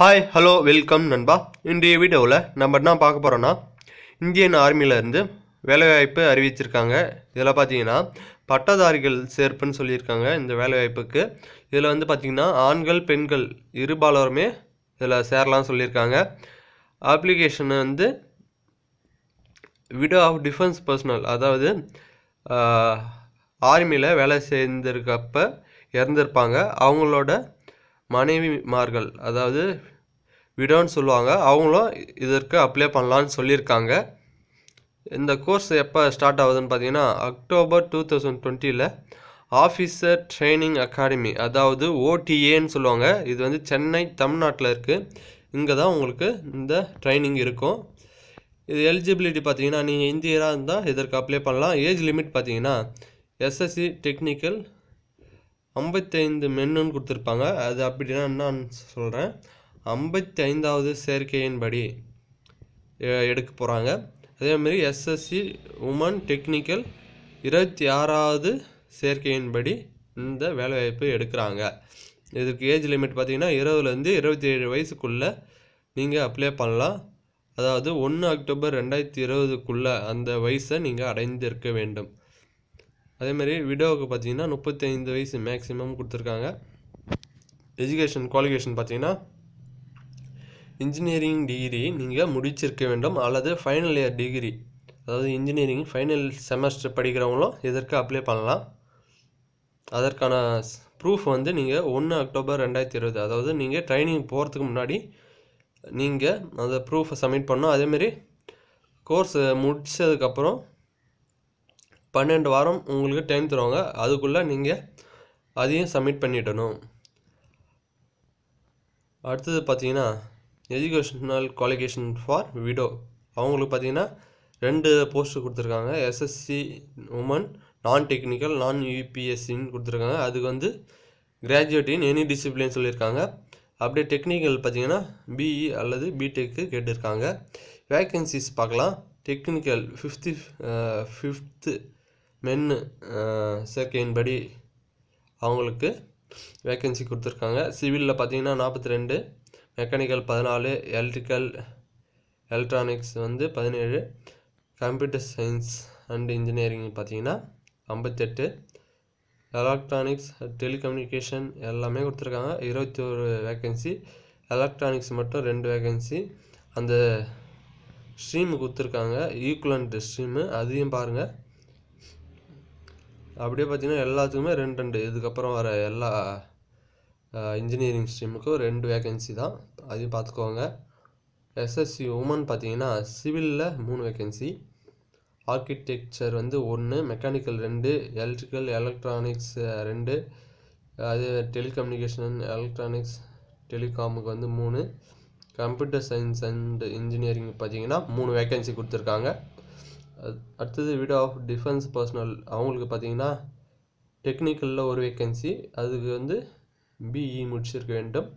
hi hello welcome நண்பா இன்றைய வீடியோவில் நம்ம என்ன பார்க்க போகிறோன்னா இந்தியன் ஆர்மியிலேருந்து வேலைவாய்ப்பு அறிவிச்சிருக்காங்க இதில் பார்த்தீங்கன்னா பட்டதாரிகள் சேர்ப்புன்னு சொல்லியிருக்காங்க இந்த வேலைவாய்ப்புக்கு இதில் வந்து பார்த்திங்கன்னா ஆண்கள் பெண்கள் இருபாலருமே இதில் சேரலாம்னு சொல்லியிருக்காங்க அப்ளிகேஷன் வந்து விடோ ஆஃப் டிஃபென்ஸ் பர்சனல் அதாவது ஆர்மியில் வேலை செய்திருக்கப்ப இறந்துருப்பாங்க அவங்களோட மனைவிமார்கள் அதாவது விடோன்னு சொல்லுவாங்க அவங்களும் இதற்கு அப்ளை பண்ணலான்னு சொல்லியிருக்காங்க இந்த கோர்ஸ் எப்போ ஸ்டார்ட் ஆகுதுன்னு பார்த்தீங்கன்னா அக்டோபர் டூ தௌசண்ட் டுவெண்ட்டியில் ஆஃபீஸர் ட்ரைனிங் அகாடமி அதாவது ஓடிஏன்னு சொல்லுவாங்க இது வந்து சென்னை தமிழ்நாட்டில் இருக்குது இங்கே தான் உங்களுக்கு இந்த ட்ரைனிங் இருக்கும் இது எலிஜிபிலிட்டி பார்த்தீங்கன்னா நீங்கள் இந்தியராக இருந்தால் இதற்கு அப்ளை பண்ணலாம் ஏஜ் லிமிட் பார்த்தீங்கன்னா எஸ்எஸ்சி டெக்னிக்கல் ஐம்பத்தைந்து மென்னுன்னு கொடுத்துருப்பாங்க அது அப்படின்னா என்னன்னு சொல்கிறேன் ஐம்பத்தி ஐந்தாவது சேர்க்கையின்படி எடுக்க போகிறாங்க அதேமாரி எஸ்எஸ்சி உமன் டெக்னிக்கல் இருபத்தி ஆறாவது சேர்க்கையின்படி இந்த வேலைவாய்ப்பு எடுக்கிறாங்க இதுக்கு ஏஜ் லிமிட் பார்த்திங்கன்னா இருபதுலேருந்து இருபத்தி ஏழு வயசுக்குள்ளே நீங்கள் அப்ளை பண்ணலாம் அதாவது ஒன்று அக்டோபர் ரெண்டாயிரத்தி இருபதுக்குள்ளே அந்த வயசை நீங்கள் அடைந்திருக்க வேண்டும் அதேமாரி விடோவுக்கு பார்த்தீங்கன்னா முப்பத்தைந்து வயசு மேக்ஸிமம் கொடுத்துருக்காங்க எஜுகேஷன் குவாலிஃபிகேஷன் பார்த்தீங்கன்னா இன்ஜினியரிங் டிகிரி நீங்கள் முடிச்சிருக்க வேண்டும் அல்லது ஃபைனல் இயர் டிகிரி அதாவது இன்ஜினியரிங் ஃபைனல் செமஸ்டர் படிக்கிறவங்களும் இதற்கு அப்ளை பண்ணலாம் அதற்கான ப்ரூஃப் வந்து நீங்கள் ஒன்று அக்டோபர் ரெண்டாயிரத்தி இருபது அதாவது நீங்கள் ட்ரைனிங் போகிறதுக்கு முன்னாடி நீங்கள் அந்த ப்ரூஃபை சப்மிட் பண்ணணும் அதேமாரி கோர்ஸ் முடித்ததுக்கப்புறம் பன்னெண்டு வாரம் உங்களுக்கு டைம் தருவாங்க அதுக்குள்ளே நீங்கள் அதையும் சப்மிட் பண்ணிடணும் அடுத்தது பார்த்தீங்கன்னா எஜுகேஷனல் குவாலிஃபிகேஷன் ஃபார் விடோ அவங்களுக்கு பார்த்தீங்கன்னா ரெண்டு போஸ்ட்டு கொடுத்துருக்காங்க எஸ்எஸ்சி உமன் நான் டெக்னிக்கல் நான் யூபிஎஸ்சின்னு கொடுத்துருக்காங்க அதுக்கு வந்து கிராஜுவேட் இன் எனி டிசிப்ளின் சொல்லியிருக்காங்க அப்படியே டெக்னிக்கல் பார்த்தீங்கன்னா பிஇ e அல்லது பிடெக்கு கேட்டிருக்காங்க வேக்கன்சிஸ் பார்க்கலாம் டெக்னிக்கல் ஃபிஃப்த்து ஃபிஃப்த்து மென்னு சேர்க்கையின்படி uh, அவங்களுக்கு வேக்கன்சி கொடுத்துருக்காங்க சிவிலில் பார்த்தீங்கன்னா நாற்பத்தி ரெண்டு மெக்கானிக்கல் பதினாலு எலக்ட்ரிக்கல் எலக்ட்ரானிக்ஸ் வந்து பதினேழு கம்ப்யூட்டர் சயின்ஸ் அண்ட் இன்ஜினியரிங் பார்த்தீங்கன்னா ஐம்பத்தெட்டு எலக்ட்ரானிக்ஸ் டெலிகம்யூனிகேஷன் எல்லாமே கொடுத்துருக்காங்க இருபத்தி ஒரு வேக்கன்சி எலக்ட்ரானிக்ஸ் மட்டும் ரெண்டு வேக்கன்சி அந்த ஸ்ட்ரீமு கொடுத்துருக்காங்க ஈக்குவலண்ட் ஸ்ட்ரீமு அதையும் பாருங்கள் அப்படியே பார்த்தீங்கன்னா எல்லாத்துக்குமே ரெண்டு ரெண்டு இதுக்கப்புறம் வர எல்லா இன்ஜினியரிங் ஸ்ட்ரீமுக்கும் ரெண்டு வேகன்சி தான் அதையும் பார்த்துக்கோங்க எஸ்எஸ்சி உமன் பார்த்தீங்கன்னா சிவிலில் மூணு வேகன்சி ஆர்கிடெக்சர் வந்து ஒன்று மெக்கானிக்கல் ரெண்டு எலக்ட்ரிக்கல் எலக்ட்ரானிக்ஸ் ரெண்டு அது டெலிகம்யூனிகேஷன் எலக்ட்ரானிக்ஸ் டெலிகாமுக்கு வந்து மூணு கம்ப்யூட்டர் சயின்ஸ் அண்ட் இன்ஜினியரிங் பார்த்தீங்கன்னா மூணு வேக்கன்சி கொடுத்துருக்காங்க அடுத்தது வீடு ஆஃப் டிஃபென்ஸ் பர்சனல் அவங்களுக்கு பார்த்தீங்கன்னா டெக்னிக்கலில் ஒரு வேக்கன்சி அதுக்கு வந்து பிஇ e முடிச்சிருக்க வேண்டும்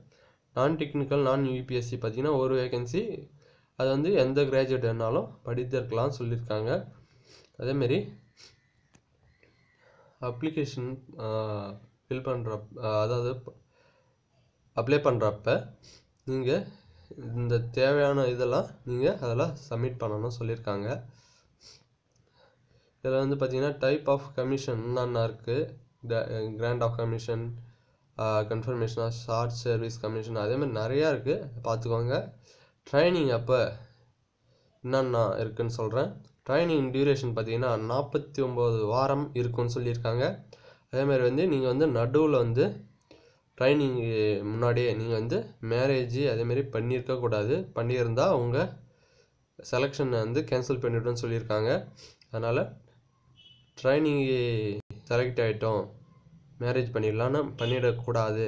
நான் டெக்னிக்கல் நான் யூபிஎஸ்சி பார்த்தீங்கன்னா ஒரு வேக்கன்சி அது வந்து எந்த கிராஜுவேட் வேணாலும் படித்திருக்கலாம்னு சொல்லியிருக்காங்க அதேமாரி அப்ளிகேஷன் ஃபில் பண்ணுற அதாவது அப்ளை பண்ணுறப்ப நீங்கள் இந்த தேவையான இதெல்லாம் நீங்கள் அதெல்லாம் சப்மிட் பண்ணணும்னு சொல்லியிருக்காங்க இதில் வந்து பார்த்தீங்கன்னா டைப் ஆஃப் கமிஷன் என்னென்ன இருக்குது கிராண்ட் ஆஃப் கமிஷன் கன்ஃபர்மேஷனாக ஷார்ட் சர்வீஸ் கமிஷன் அதேமாதிரி நிறையா இருக்குது பார்த்துக்கோங்க ட்ரைனிங் அப்போ என்னென்ன இருக்குதுன்னு சொல்கிறேன் ட்ரைனிங் டியூரேஷன் பார்த்தீங்கன்னா நாற்பத்தி ஒம்பது வாரம் இருக்குன்னு சொல்லியிருக்காங்க அதேமாதிரி வந்து நீங்கள் வந்து நடுவில் வந்து ட்ரைனிங் முன்னாடியே நீங்கள் வந்து மேரேஜ் அதேமாரி பண்ணியிருக்கக்கூடாது பண்ணியிருந்தால் உங்கள் செலெக்ஷனை வந்து கேன்சல் பண்ணிவிடுன்னு சொல்லியிருக்காங்க அதனால் ட்ரைனிங்கு செலக்ட் ஆகிட்டோம் மேரேஜ் பண்ணிடலான்னு பண்ணிடக்கூடாது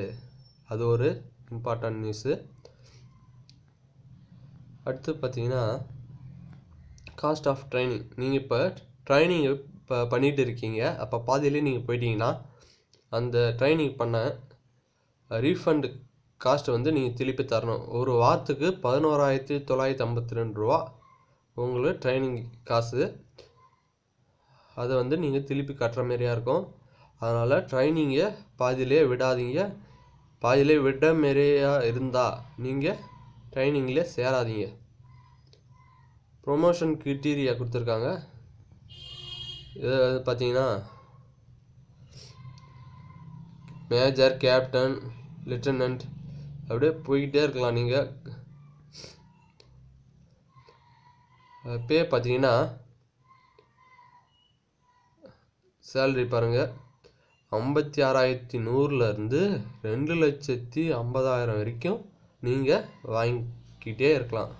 அது ஒரு இம்பார்ட்டன்ட் நியூஸு அடுத்து பார்த்தீங்கன்னா காஸ்ட் ஆஃப் ட்ரைனிங் நீங்கள் இப்போ ட்ரைனிங் இப்போ பண்ணிகிட்டு இருக்கீங்க அப்போ பாதியிலே நீங்கள் போயிட்டீங்கன்னா அந்த ட்ரைனிங் பண்ண ரீஃபண்டு காஸ்ட்டு வந்து நீங்கள் திருப்பி தரணும் ஒரு வாரத்துக்கு பதினோராயிரத்தி தொள்ளாயிரத்தி ஐம்பத்தி ரெண்டு ரூபா உங்களுக்கு ட்ரைனிங் காசு அதை வந்து நீங்கள் திருப்பி கட்டுற மாரியாக இருக்கும் அதனால் ட்ரைனிங்கை பாதியிலே விடாதீங்க பாதியிலே விட மாரியாக இருந்தால் நீங்கள் ட்ரைனிங்கில் சேராதீங்க ப்ரொமோஷன் கிரிட்டீரியா கொடுத்துருக்காங்க இது பார்த்தீங்கன்னா மேஜர் கேப்டன் லெப்டினன்ட் அப்படியே போய்கிட்டே இருக்கலாம் நீங்கள் பே பார்த்தீங்கன்னா சேல்ரி பாருங்கள் ஐம்பத்தி ஆறாயிரத்தி நூறுலேருந்து ரெண்டு லட்சத்தி ஐம்பதாயிரம் வரைக்கும் நீங்கள் வாங்கிக்கிட்டே இருக்கலாம்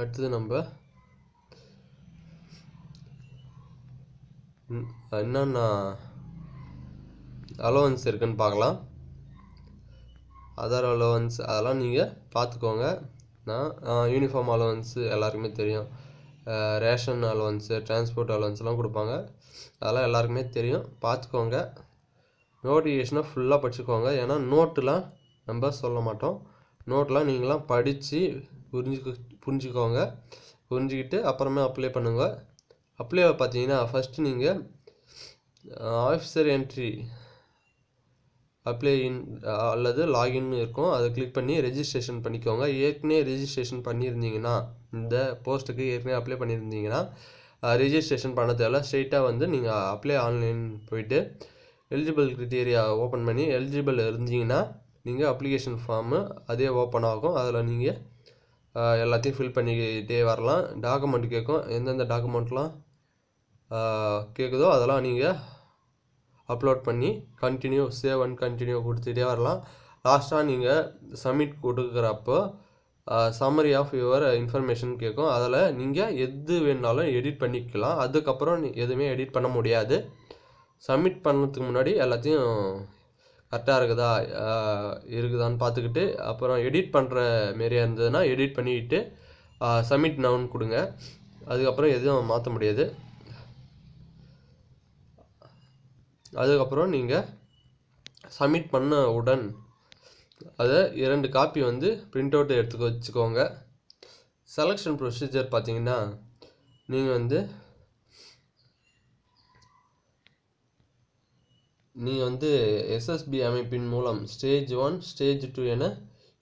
அடுத்தது நம்ம என்னென்ன அலோவன்ஸ் இருக்குன்னு பார்க்கலாம் அதர் அலோவன்ஸ் அதெல்லாம் நீங்கள் பார்த்துக்கோங்க நான் யூனிஃபார்ம் அலோவன்ஸு எல்லாருக்குமே தெரியும் ரேஷன் அலவன்ஸு டிரான்ஸ்போர்ட் அலவன்ஸ்லாம் கொடுப்பாங்க அதெல்லாம் எல்லாருக்குமே தெரியும் பார்த்துக்கோங்க நோட்டிஃபிகேஷனை ஃபுல்லாக படிச்சுக்கோங்க ஏன்னா நோட்டுலாம் நம்ம சொல்ல மாட்டோம் நோட்டெலாம் நீங்களாம் படித்து புரிஞ்சுக்க புரிஞ்சுக்கோங்க புரிஞ்சுக்கிட்டு அப்புறமே அப்ளை பண்ணுங்கள் அப்ளை பார்த்தீங்கன்னா ஃபஸ்ட்டு நீங்கள் ஆஃபீஸர் என்ட்ரி அப்ளை இன் அல்லது லாகின்னு இருக்கும் அதை கிளிக் பண்ணி ரெஜிஸ்ட்ரேஷன் பண்ணிக்கோங்க ஏற்கனவே ரெஜிஸ்ட்ரேஷன் பண்ணியிருந்தீங்கன்னா இந்த போஸ்ட்டுக்கு ஏற்கனவே அப்ளை பண்ணியிருந்தீங்கன்னா ரிஜிஸ்ட்ரேஷன் பண்ண தேவை ஸ்ட்ரெயிட்டாக வந்து நீங்கள் அப்ளை ஆன்லைன் போயிட்டு எலிஜிபிள் கிரிட்டீரியா ஓப்பன் பண்ணி எலிஜிபிள் இருந்தீங்கன்னா நீங்கள் அப்ளிகேஷன் ஃபார்மு அதே ஓப்பன் ஆகும் அதில் நீங்கள் எல்லாத்தையும் ஃபில் பண்ணிக்கிட்டே வரலாம் டாக்குமெண்ட் கேட்கும் எந்தெந்த டாக்குமெண்ட்லாம் கேட்குதோ அதெல்லாம் நீங்கள் அப்லோட் பண்ணி கண்டினியூ சேவ் அண்ட் கண்டினியூ கொடுத்துட்டே வரலாம் லாஸ்ட்டாக நீங்கள் சப்மிட் கொடுக்குறப்போ சம்மரி ஆஃப் யுவர் இன்ஃபர்மேஷன் கேட்கும் அதில் நீங்கள் எது வேணாலும் எடிட் பண்ணிக்கலாம் அதுக்கப்புறம் எதுவுமே எடிட் பண்ண முடியாது சப்மிட் பண்ணதுக்கு முன்னாடி எல்லாத்தையும் கரெக்டாக இருக்குதா இருக்குதான்னு பார்த்துக்கிட்டு அப்புறம் எடிட் பண்ணுற மாரியாக இருந்ததுன்னா எடிட் பண்ணிக்கிட்டு சப்மிட் நவுன் கொடுங்க அதுக்கப்புறம் எதுவும் மாற்ற முடியாது அதுக்கப்புறம் நீங்கள் சப்மிட் பண்ண உடன் அதை இரண்டு காப்பி வந்து பிரிண்ட் அவுட் எடுத்துக்க வச்சுக்கோங்க செலெக்ஷன் ப்ரொசீஜர் பார்த்தீங்கன்னா நீங்கள் வந்து நீங்கள் வந்து எஸ்எஸ்பி அமைப்பின் மூலம் ஸ்டேஜ் ஒன் ஸ்டேஜ் டூ என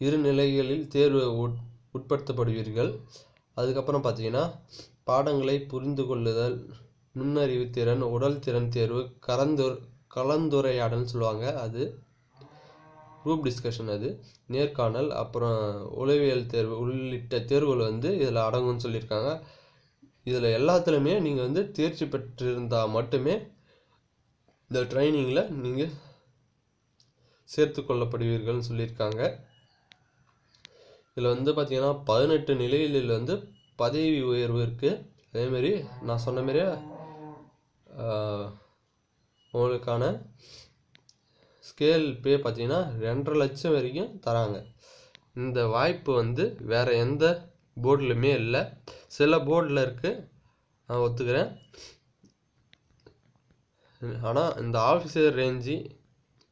இரு நிலைகளில் தேர்வு உட் உட்படுத்தப்படுவீர்கள் அதுக்கப்புறம் பார்த்தீங்கன்னா பாடங்களை புரிந்து கொள்ளுதல் நுண்ணறிவு திறன் உடல் திறன் தேர்வு கலந்து கலந்துரையாடல்னு சொல்லுவாங்க அது குரூப் டிஸ்கஷன் அது நேர்காணல் அப்புறம் உளவியல் தேர்வு உள்ளிட்ட தேர்வுகள் வந்து இதில் அடங்கும்னு சொல்லியிருக்காங்க இதில் எல்லாத்துலேயுமே நீங்கள் வந்து தேர்ச்சி பெற்றிருந்தால் மட்டுமே இந்த ட்ரைனிங்கில் நீங்கள் சேர்த்து கொள்ளப்படுவீர்கள்னு சொல்லியிருக்காங்க இதில் வந்து பார்த்திங்கன்னா பதினெட்டு நிலைகளில் வந்து பதவி உயர்வு இருக்குது அதேமாரி நான் சொன்ன மாதிரியே உங்களுக்கான ஸ்கேல் பே பார்த்தீங்கன்னா ரெண்டரை லட்சம் வரைக்கும் தராங்க இந்த வாய்ப்பு வந்து வேறு எந்த போர்டிலுமே இல்லை சில போர்டில் இருக்குது நான் ஒத்துக்கிறேன் ஆனால் இந்த ஆஃபீஸர் ரேஞ்சு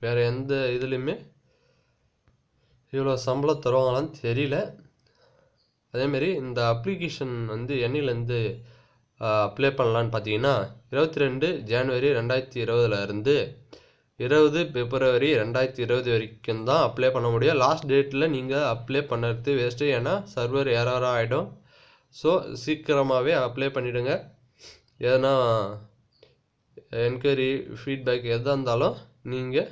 வேறு எந்த இதுலேயுமே இவ்வளோ சம்பளம் தருவாங்களான்னு தெரியல அதேமாரி இந்த அப்ளிகேஷன் வந்து என்னையிலேருந்து அப்ளை பண்ணலான்னு பார்த்தீங்கன்னா இருபத்தி ரெண்டு ஜான்வரி ரெண்டாயிரத்தி இருபதுலேருந்து இருபது பிப்ரவரி ரெண்டாயிரத்தி இருபது வரைக்கும் தான் அப்ளை பண்ண முடியும் லாஸ்ட் டேட்டில் நீங்கள் அப்ளை பண்ணுறது வேஸ்ட்டு ஏன்னா சர்வர் ஏறாராக ஆகிடும் ஸோ சீக்கிரமாகவே அப்ளை பண்ணிவிடுங்க ஏன்னா என்கொயரி ஃபீட்பேக் எதாக இருந்தாலும் நீங்கள்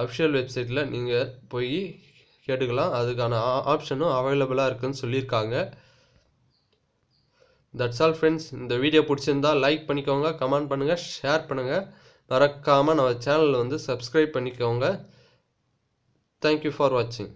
அஃபிஷியல் வெப்சைட்டில் நீங்கள் போய் கேட்டுக்கலாம் அதுக்கான ஆப்ஷனும் அவைலபிளாக இருக்குதுன்னு சொல்லியிருக்காங்க தட்ஸ் ஆல் ஃப்ரெண்ட்ஸ் இந்த வீடியோ பிடிச்சிருந்தால் லைக் பண்ணிக்கோங்க கமெண்ட் பண்ணுங்கள் ஷேர் பண்ணுங்கள் மறக்காமல் நம்ம சேனலில் வந்து சப்ஸ்கிரைப் பண்ணிக்கோங்க தேங்க்யூ ஃபார் வாட்சிங்